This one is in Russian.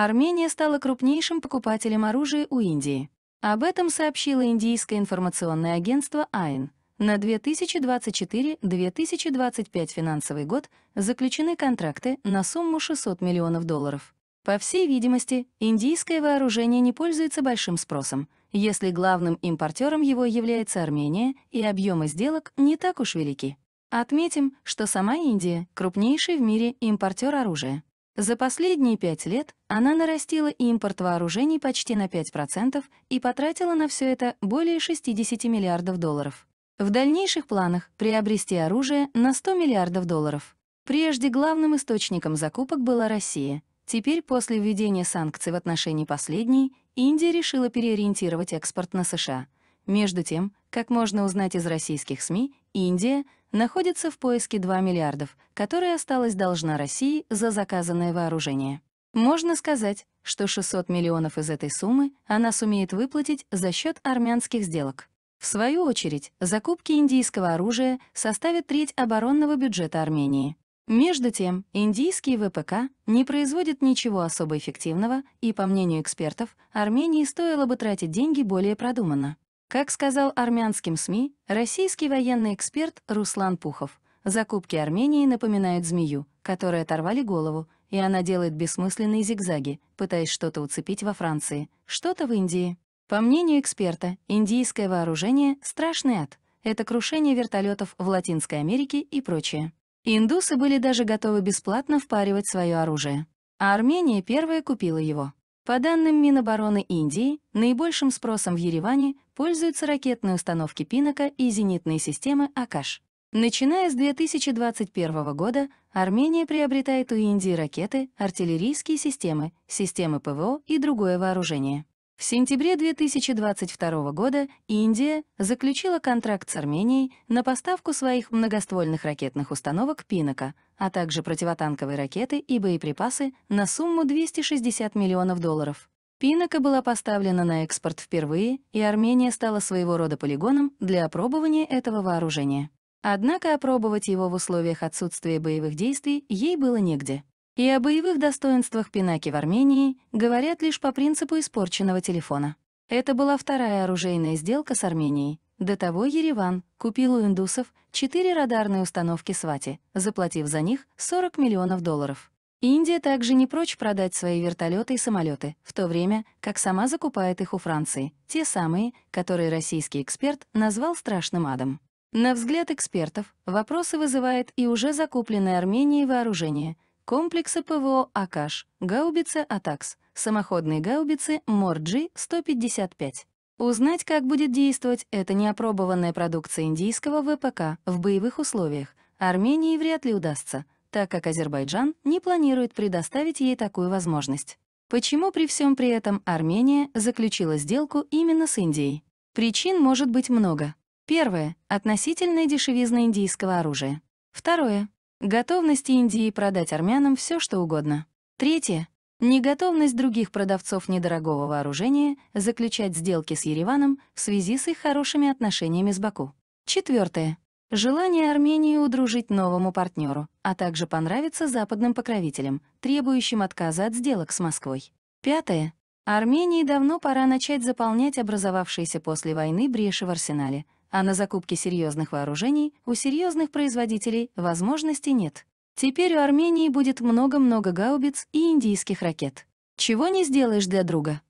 Армения стала крупнейшим покупателем оружия у Индии. Об этом сообщило индийское информационное агентство АИН. На 2024-2025 финансовый год заключены контракты на сумму 600 миллионов долларов. По всей видимости, индийское вооружение не пользуется большим спросом, если главным импортером его является Армения, и объемы сделок не так уж велики. Отметим, что сама Индия — крупнейший в мире импортер оружия. За последние пять лет она нарастила импорт вооружений почти на 5% и потратила на все это более 60 миллиардов долларов. В дальнейших планах приобрести оружие на 100 миллиардов долларов. Прежде главным источником закупок была Россия. Теперь, после введения санкций в отношении последней, Индия решила переориентировать экспорт на США — между тем, как можно узнать из российских СМИ, Индия находится в поиске 2 миллиардов, которые осталась должна России за заказанное вооружение. Можно сказать, что 600 миллионов из этой суммы она сумеет выплатить за счет армянских сделок. В свою очередь, закупки индийского оружия составят треть оборонного бюджета Армении. Между тем, индийские ВПК не производят ничего особо эффективного, и, по мнению экспертов, Армении стоило бы тратить деньги более продуманно. Как сказал армянским СМИ, российский военный эксперт Руслан Пухов, закупки Армении напоминают змею, которой оторвали голову, и она делает бессмысленные зигзаги, пытаясь что-то уцепить во Франции, что-то в Индии. По мнению эксперта, индийское вооружение — страшный ад. Это крушение вертолетов в Латинской Америке и прочее. Индусы были даже готовы бесплатно впаривать свое оружие. А Армения первая купила его. По данным Минобороны Индии, наибольшим спросом в Ереване пользуются ракетные установки «Пинока» и зенитные системы «Акаш». Начиная с 2021 года Армения приобретает у Индии ракеты, артиллерийские системы, системы ПВО и другое вооружение. В сентябре 2022 года Индия заключила контракт с Арменией на поставку своих многоствольных ракетных установок «Пинока», а также противотанковые ракеты и боеприпасы на сумму 260 миллионов долларов. «Пинока» была поставлена на экспорт впервые, и Армения стала своего рода полигоном для опробования этого вооружения. Однако опробовать его в условиях отсутствия боевых действий ей было негде. И о боевых достоинствах Пинаки в Армении говорят лишь по принципу испорченного телефона. Это была вторая оружейная сделка с Арменией. До того Ереван купил у индусов четыре радарные установки «Свати», заплатив за них 40 миллионов долларов. Индия также не прочь продать свои вертолеты и самолеты, в то время как сама закупает их у Франции, те самые, которые российский эксперт назвал страшным адом. На взгляд экспертов, вопросы вызывает и уже закупленное Арменией вооружение — комплексы ПВО «Акаш», гаубицы «Атакс», самоходные гаубицы «Морджи-155». Узнать, как будет действовать эта неопробованная продукция индийского ВПК в боевых условиях, Армении вряд ли удастся, так как Азербайджан не планирует предоставить ей такую возможность. Почему при всем при этом Армения заключила сделку именно с Индией? Причин может быть много. Первое — относительная дешевизна индийского оружия. Второе Готовность Индии продать армянам все, что угодно. Третье. Неготовность других продавцов недорогого вооружения заключать сделки с Ереваном в связи с их хорошими отношениями с Баку. Четвертое. Желание Армении удружить новому партнеру, а также понравиться западным покровителям, требующим отказа от сделок с Москвой. Пятое. Армении давно пора начать заполнять образовавшиеся после войны бреши в арсенале, а на закупке серьезных вооружений у серьезных производителей возможности нет. Теперь у Армении будет много-много гаубиц и индийских ракет. Чего не сделаешь для друга.